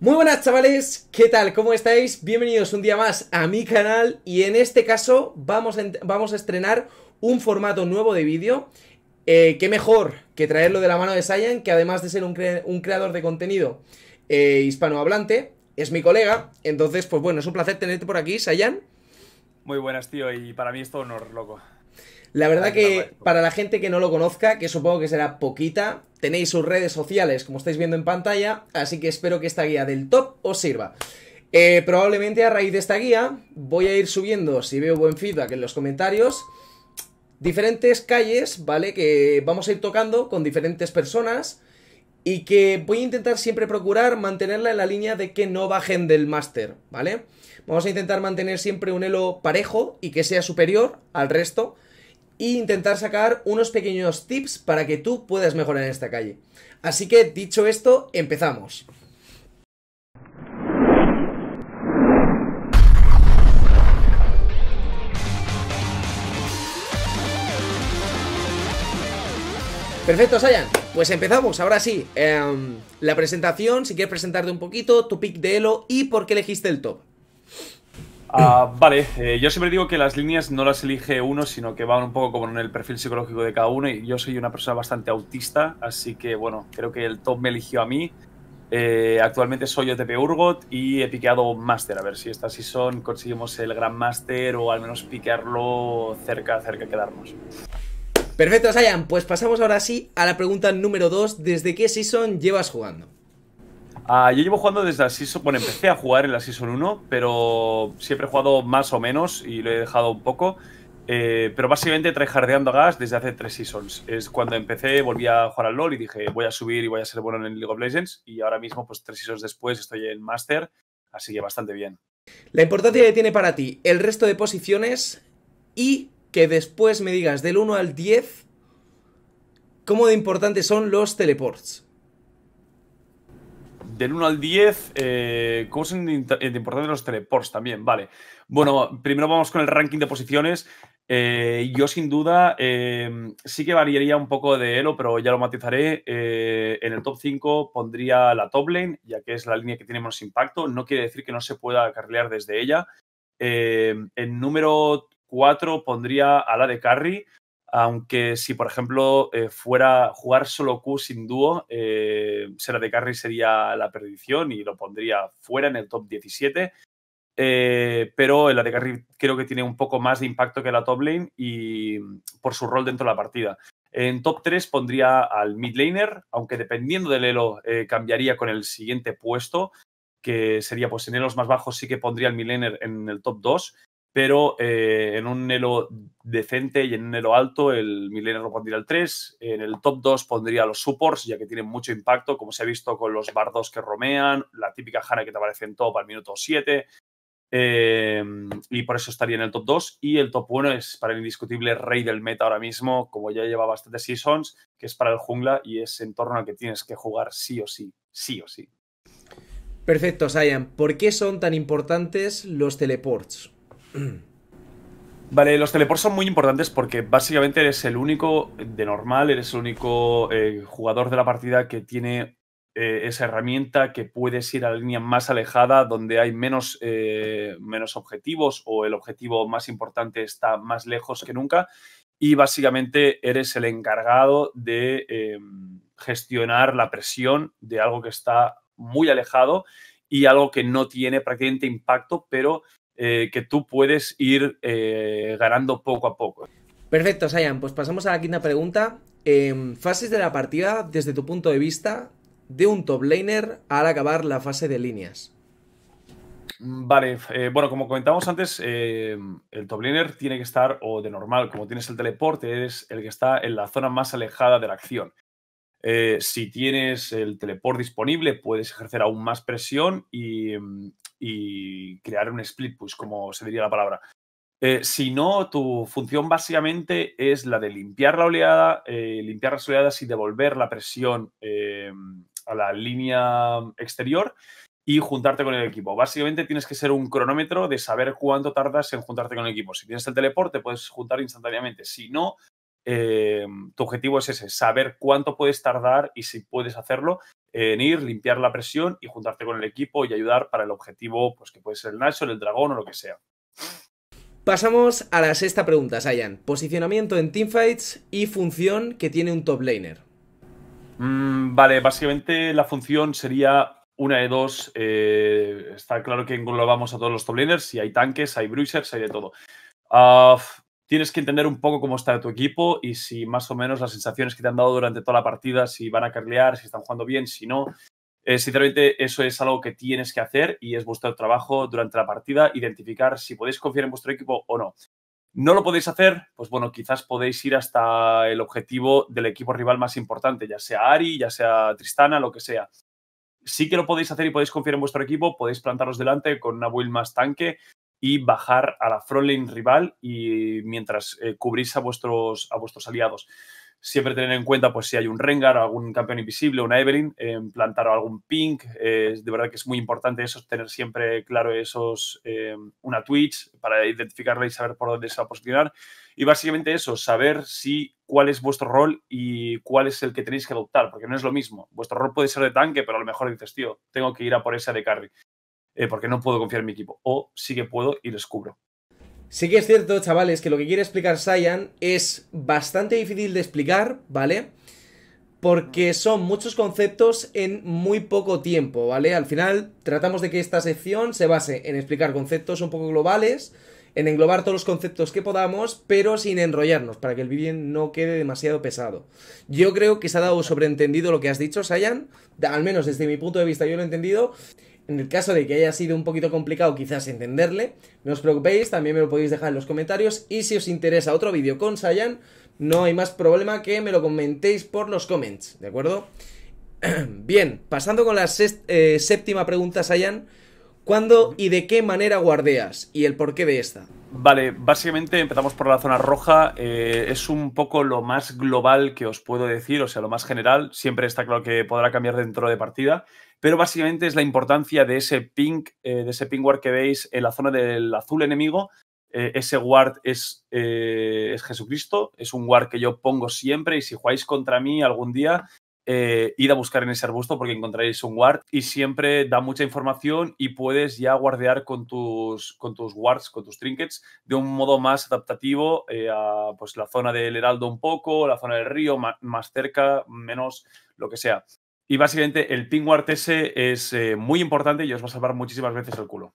Muy buenas chavales, ¿qué tal? ¿Cómo estáis? Bienvenidos un día más a mi canal y en este caso vamos a, vamos a estrenar un formato nuevo de vídeo. Eh, qué mejor que traerlo de la mano de Sayan, que además de ser un, creador de contenido eh, hispanohablante, es mi colega. Entonces, pues bueno, es un placer tenerte por aquí, Sayan. Muy buenas, tío, y para mí es todo honor, loco. La verdad que para la gente que no lo conozca, que supongo que será poquita, tenéis sus redes sociales como estáis viendo en pantalla, así que espero que esta guía del top os sirva. Eh, probablemente a raíz de esta guía voy a ir subiendo, si veo buen feedback en los comentarios, diferentes calles, ¿vale? Que vamos a ir tocando con diferentes personas y que voy a intentar siempre procurar mantenerla en la línea de que no bajen del máster, ¿vale? Vamos a intentar mantener siempre un elo parejo y que sea superior al resto e intentar sacar unos pequeños tips para que tú puedas mejorar en esta calle. Así que dicho esto, empezamos. Perfecto, Sayan. Pues empezamos, ahora sí. Em, la presentación, si quieres presentarte un poquito, tu pick de Elo y por qué elegiste el top. Ah, vale, eh, yo siempre digo que las líneas no las elige uno, sino que van un poco como en el perfil psicológico de cada uno. Y yo soy una persona bastante autista, así que bueno, creo que el top me eligió a mí. Eh, actualmente soy OTP Urgot y he piqueado máster. A ver si esta season conseguimos el Gran máster o al menos piquearlo cerca, cerca quedarnos. Perfecto, Sayan. Pues pasamos ahora sí a la pregunta número 2. ¿Desde qué season llevas jugando? Ah, yo llevo jugando desde la Season... Bueno, empecé a jugar en la Season 1, pero siempre he jugado más o menos y lo he dejado un poco. Eh, pero básicamente jardeando a gas desde hace tres seasons. Es cuando empecé, volví a jugar al LoL y dije, voy a subir y voy a ser bueno en League of Legends. Y ahora mismo, pues tres seasons después, estoy en Master, así que bastante bien. La importancia que tiene para ti el resto de posiciones y que después me digas del 1 al 10 cómo de importantes son los teleports del 1 al 10, eh, ¿cómo son de importantes los teleports también? Vale. Bueno, primero vamos con el ranking de posiciones. Eh, yo sin duda eh, sí que variaría un poco de Elo, pero ya lo matizaré. Eh, en el top 5 pondría la top lane, ya que es la línea que tiene menos impacto. No quiere decir que no se pueda carrilear desde ella. en número 4 pondría a la de carry. Aunque si, por ejemplo, eh, fuera jugar solo Q sin dúo, eh, Sera de Carry sería la perdición y lo pondría fuera en el top 17. Eh, pero el de Carry creo que tiene un poco más de impacto que la top lane y mm, por su rol dentro de la partida. En top 3 pondría al mid laner, aunque dependiendo del elo eh, cambiaría con el siguiente puesto, que sería pues en elos más bajos sí que pondría al mid laner en el top 2 pero eh, en un nelo decente y en un nelo alto el Milenio lo pondría el 3, en el top 2 pondría los supports, ya que tienen mucho impacto, como se ha visto con los bardos que romean, la típica jana que te aparece en top al minuto 7, eh, y por eso estaría en el top 2. Y el top 1 es para el indiscutible rey del meta ahora mismo, como ya lleva bastantes seasons, que es para el jungla y es en torno al que tienes que jugar sí o sí, sí o sí. Perfecto, Sian. ¿Por qué son tan importantes los teleports? Vale, los teleports son muy importantes porque básicamente eres el único, de normal, eres el único eh, jugador de la partida que tiene eh, esa herramienta que puedes ir a la línea más alejada donde hay menos, eh, menos objetivos o el objetivo más importante está más lejos que nunca y básicamente eres el encargado de em, gestionar la presión de algo que está muy alejado y algo que no tiene prácticamente impacto, pero eh, que tú puedes ir eh, ganando poco a poco. Perfecto, Sayan. Pues pasamos a la quinta pregunta. Em, fases de la partida desde tu punto de vista de un top laner al acabar la fase de líneas. Vale, eh, bueno, como comentábamos antes, em, el top laner tiene que estar, o de normal, como tienes el teleporte, eres el que está en la zona más alejada de la acción. si tienes el teleport disponible, puedes ejercer aún más presión y, em, y crear un split push, como se diría la palabra. Eh, si no, tu función básicamente es la de limpiar la oleada, eh, limpiar las oleadas y devolver la presión eh, a la línea exterior y juntarte con el equipo. Básicamente tienes que ser un cronómetro de saber cuánto tardas en juntarte con el equipo. Si tienes el teleporte, puedes juntar instantáneamente. Si no, tu objetivo es ese, saber cuánto puedes tardar y si puedes hacerlo en ir, limpiar la presión y juntarte con el equipo y ayudar para el objetivo, pues que puede ser el Nacho, el dragón o lo que sea. Pasamos a la sexta pregunta, Sayan. Posicionamiento en teamfights y función que tiene un top laner. Mm, vale, básicamente la función sería una de dos. Eh, está claro que englobamos a todos los top laners. Si hay tanques, hay bruisers, hay de todo. Ah, tienes que entender un poco cómo está tu equipo y si más o menos las sensaciones que te han dado durante toda la partida, si van a carlear, si están jugando bien, si no. Eh, sinceramente, eso es algo que tienes que hacer y es vuestro trabajo durante la partida, identificar si podéis confiar en vuestro equipo o no. No lo podéis hacer, pues bueno, quizás podéis ir hasta el objetivo del equipo rival más importante, ya sea Ari, ya sea Tristana, lo que sea. Sí que lo podéis hacer y podéis confiar en vuestro equipo, podéis plantaros delante con una build más tanque, y bajar a la frontline rival y mientras eh, cubrís a vuestros, a vuestros aliados. Siempre tener en cuenta pues si hay un Rengar, algún campeón invisible, una Evelyn, plantar algún pink. Eh, de verdad que es muy importante eso, tener siempre claro esos, em, una Twitch para identificarla y saber por dónde se va a posicionar. Y básicamente eso, saber si cuál es vuestro rol y cuál es el que tenéis que adoptar, porque no es lo mismo. Vuestro rol puede ser de tanque, pero a lo mejor dices, tío, tengo que ir a por esa de carry. Eh, porque no puedo confiar en mi equipo. O sí que puedo y les cubro. Sí que es cierto, chavales, que lo que quiere explicar Saiyan es bastante difícil de explicar, ¿vale? Porque son muchos conceptos en muy poco tiempo, ¿vale? Al final tratamos de que esta sección se base en explicar conceptos un poco globales, en englobar todos los conceptos que podamos, pero sin enrollarnos, para que el vídeo no quede demasiado pesado. Yo creo que se ha dado sobreentendido lo que has dicho, Sayan, al menos desde mi punto de vista yo lo he entendido, en el caso de que haya sido un poquito complicado quizás entenderle, no os preocupéis, también me lo podéis dejar en los comentarios. Y si os interesa otro vídeo con Sayan, no hay más problema que me lo comentéis por los comments, ¿de acuerdo? Bien, pasando con la eh, séptima pregunta, Sayan. ¿Cuándo y de qué manera guardeas? Y el porqué de esta. Vale, básicamente empezamos por la zona roja. Eh, es un poco lo más global que os puedo decir, o sea, lo más general. Siempre está claro que podrá cambiar dentro de partida pero básicamente es la importancia de ese pink eh, de ese ping ward que veis en la zona del azul enemigo. Eh, ese ward es, eh, es, Jesucristo, es un ward que yo pongo siempre y si jugáis contra mí algún día, id a buscar en ese arbusto porque encontraréis un ward y siempre da mucha información y puedes ya guardear con tus, con tus wards, con tus trinkets, de un modo más adaptativo a pues, la zona del heraldo un poco, la zona del río, más cerca, menos lo que sea. Y básicamente el pingwart ese es eh, muy importante y os va a salvar muchísimas veces el culo.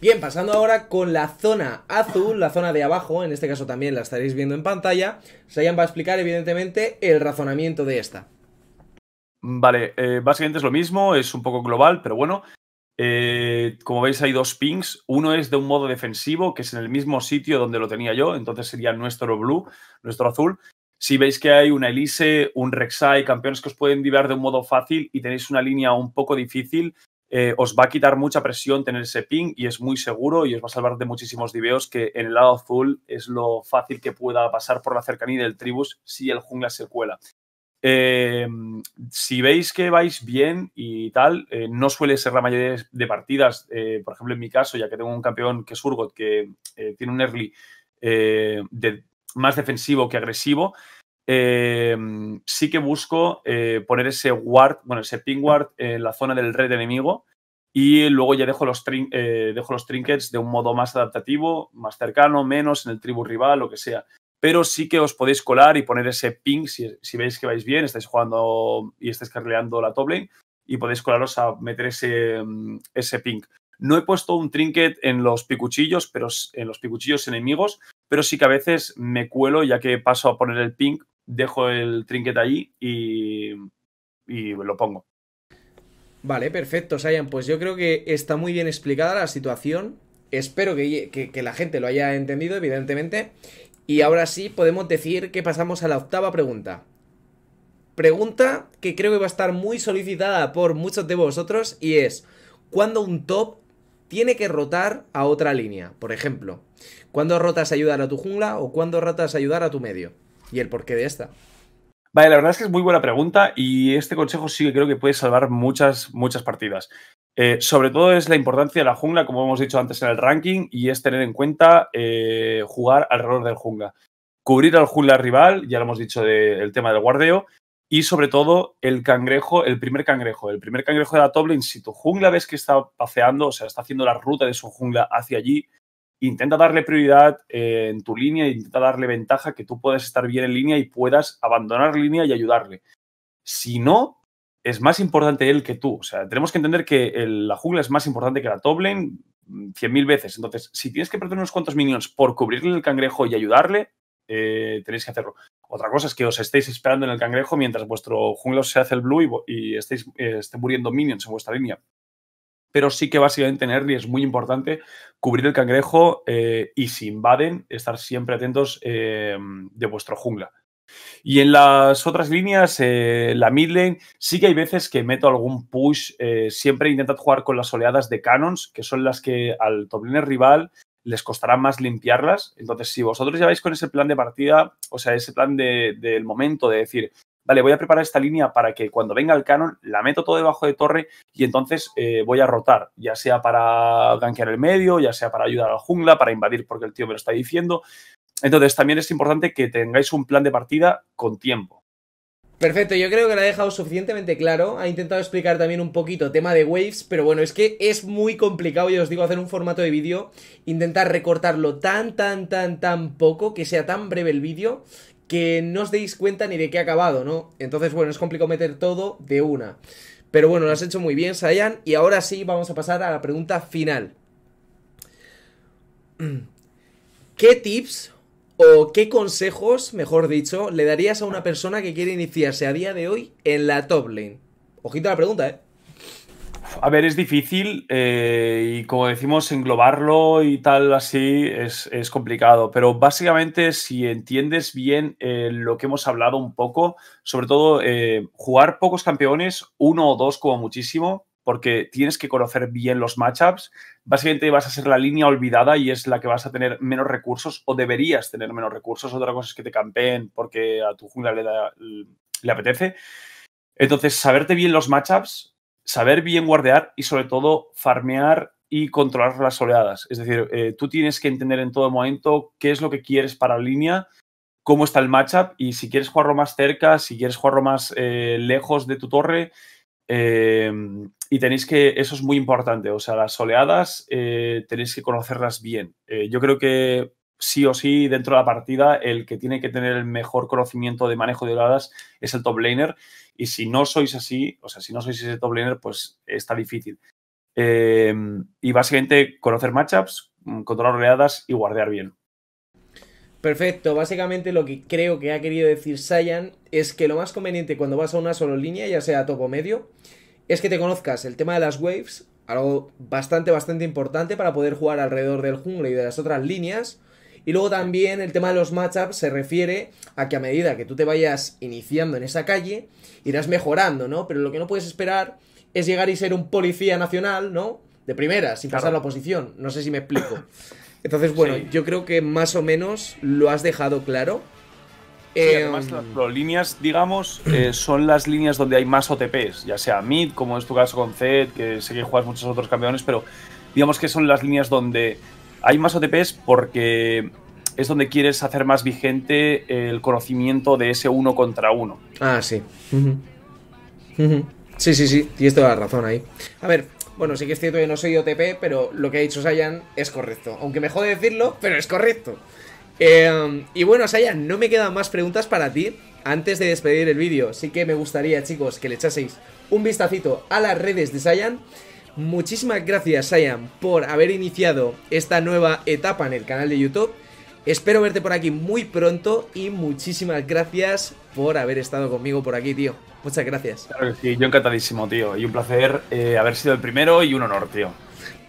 Bien, pasando ahora con la zona azul, la zona de abajo, en este caso también la estaréis viendo en pantalla. Sayan va a explicar, evidentemente, el razonamiento de esta. Vale, eh, básicamente es lo mismo, es un poco global, pero bueno. Eh, como veis, hay dos pings. Uno es de un modo defensivo, que es en el mismo sitio donde lo tenía yo, entonces sería nuestro blue, nuestro azul. Si veis que hay una Elise, un Rek'Sai, campeones que os pueden divear de un modo fácil y tenéis una línea un poco difícil, eh, os va a quitar mucha presión tener ese ping y es muy seguro y os va a salvar de muchísimos diveos que en el lado azul es lo fácil que pueda pasar por la cercanía del tribus si el jungla se cuela. Eh, si veis que vais bien y tal, eh, no suele ser la mayoría de partidas. por ejemplo, en mi caso, ya que tengo un campeón que es Urgot, que tiene un early de más defensivo que agresivo, eh, sí que busco eh, poner ese ward, bueno, ese ping ward en la zona del red enemigo y luego ya dejo los, eh, dejo los trinkets de un modo más adaptativo, más cercano, menos en el tribu rival, lo que sea. Pero sí que os podéis colar y poner ese ping si, si veis que vais bien, estáis jugando y estáis cargando la top lane y podéis colaros a meter ese, mm, ese ping. No he puesto un trinket en los picuchillos, pero en los picuchillos enemigos, pero sí que a veces me cuelo, ya que paso a poner el ping, dejo el trinket allí y, y lo pongo. Vale, perfecto, Sayan. Pues yo creo que está muy bien explicada la situación. Espero que, que la gente lo haya entendido, evidentemente. Y ahora sí podemos decir que pasamos a la octava pregunta. Pregunta que creo que va a estar muy solicitada por muchos de vosotros y es, ¿cuándo un top tiene que rotar a otra línea. Por ejemplo, ¿cuándo rotas ayudar a tu jungla o cuándo rotas ayudar a tu medio? Y el porqué de esta. Vale, la verdad es que es muy buena pregunta y este consejo sí que creo que puede salvar muchas, muchas partidas. Eh, sobre todo es la importancia de la jungla, como hemos dicho antes en el ranking, y es tener en cuenta eh, jugar alrededor del jungla. Cubrir al jungla rival, ya lo hemos dicho del tema del guardeo, y sobre todo el cangrejo, el primer cangrejo, el primer cangrejo de la Toblin, si tu jungla ves que está paseando, o sea, está haciendo la ruta de su jungla hacia allí, intenta darle prioridad eh, en tu línea, e intenta darle ventaja, que tú puedas estar bien en línea y puedas abandonar línea y ayudarle. Si no, es más importante él que tú. O sea, tenemos que entender que la jungla es más importante que la toblin 100.000 mm, veces. Entonces, si tienes que perder unos cuantos minions por cubrirle el cangrejo y ayudarle, eh, tenéis que hacerlo. Otra cosa es que os estéis esperando en el cangrejo mientras vuestro jungla se hace el blue y, estéis eh, esté muriendo minions en vuestra línea. Pero sí que básicamente en early es muy importante cubrir el cangrejo eh, y si invaden, estar siempre atentos de vuestro jungla. Y en las otras líneas, la mid lane, sí que hay veces que meto algún push. siempre intentad jugar con las oleadas de canons, que son las que al top rival les costará más limpiarlas. Entonces, si vosotros ya vais con ese plan de partida, o sea, ese plan del momento de decir, vale, voy a preparar esta línea para que cuando venga el canon la meto todo debajo de torre y entonces eh, voy a rotar, ya sea para ganquear el medio, ya sea para ayudar a la jungla, para invadir porque el tío me lo está diciendo. Entonces, también es importante que tengáis un plan de partida con tiempo. Perfecto, yo creo que lo ha dejado suficientemente claro. Ha intentado explicar también un poquito tema de waves, pero bueno, es que es muy complicado, yo os digo, hacer un formato de vídeo, intentar recortarlo tan, tan, tan, tan poco, que sea tan breve el vídeo, que no os deis cuenta ni de qué ha acabado, ¿no? Entonces, bueno, es complicado meter todo de una. Pero bueno, lo has hecho muy bien, Sayan, y ahora sí vamos a pasar a la pregunta final. ¿Qué tips ¿O qué consejos, mejor dicho, le darías a una persona que quiere iniciarse a día de hoy en la top lane? Ojito a la pregunta, ¿eh? A ver, es difícil eh, y como decimos, englobarlo y tal así es, complicado, pero básicamente si entiendes bien eh, lo que hemos hablado un poco, sobre todo eh, jugar pocos campeones, uno o dos como muchísimo, porque tienes que conocer bien los matchups. Básicamente vas a ser la línea olvidada y es la que vas a tener menos recursos o deberías tener menos recursos. Otra cosa es que te campeen porque a tu jungla le, le apetece. Entonces, saberte bien los matchups, saber bien guardear y sobre todo farmear y controlar las oleadas. Es decir, eh, tú tienes que entender en todo momento qué es lo que quieres para la línea, cómo está el matchup y si quieres jugarlo más cerca, si quieres jugarlo más eh, lejos de tu torre, Em, y tenéis que, eso es muy importante, o sea, las oleadas eh, tenéis que conocerlas bien. Eh, yo creo que sí o sí, dentro de la partida, el que tiene que tener el mejor conocimiento de manejo de oleadas es el top laner. Y si no sois así, o sea, si no sois ese top laner, pues está difícil. Em, y básicamente conocer matchups, mm, controlar oleadas y guardar bien. Perfecto, básicamente lo que creo que ha querido decir Sayan es que lo más conveniente cuando vas a una sola línea, ya sea top o medio, es que te conozcas el tema de las waves, algo bastante, bastante importante para poder jugar alrededor del jungle y de las otras líneas. Y luego también el tema de los matchups se refiere a que a medida que tú te vayas iniciando en esa calle, irás mejorando, ¿no? Pero lo que no puedes esperar es llegar y ser un policía nacional, ¿no? De primera, sin pasar la oposición. No sé si me explico. Entonces, bueno, yo creo que más o menos lo has dejado claro. Eh, las líneas, digamos, eh, son las líneas donde hay más OTPs, ya sea mid, como es tu caso con Zed, que sé que juegas muchos otros campeones, pero digamos que son las líneas donde hay más OTPs porque es donde quieres hacer más vigente el conocimiento de ese uno contra uno. Ah, sí. Sí, Sí, sí, sí, tienes toda la razón ahí. A ver, bueno, sí que es cierto que no soy OTP, pero lo que ha dicho Sayan es correcto. Aunque me jode decirlo, pero es correcto. Em, y bueno, Sayan, no me quedan más preguntas para ti antes de despedir el vídeo. Sí que me gustaría, chicos, que le echaseis un vistacito a las redes de Sayan. Muchísimas gracias, Sayan, por haber iniciado esta nueva etapa en el canal de YouTube. Espero verte por aquí muy pronto y muchísimas gracias por haber estado conmigo por aquí, tío. Muchas gracias. Claro que sí, yo encantadísimo, tío. Y un placer eh, haber sido el primero y un honor, tío.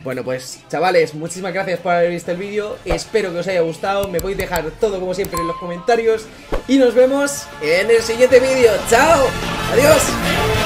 Bueno, pues chavales, muchísimas gracias por haber visto el vídeo. Espero que os haya gustado. Me podéis dejar todo como siempre en los comentarios. Y nos vemos en el siguiente vídeo. ¡Chao! ¡Adiós!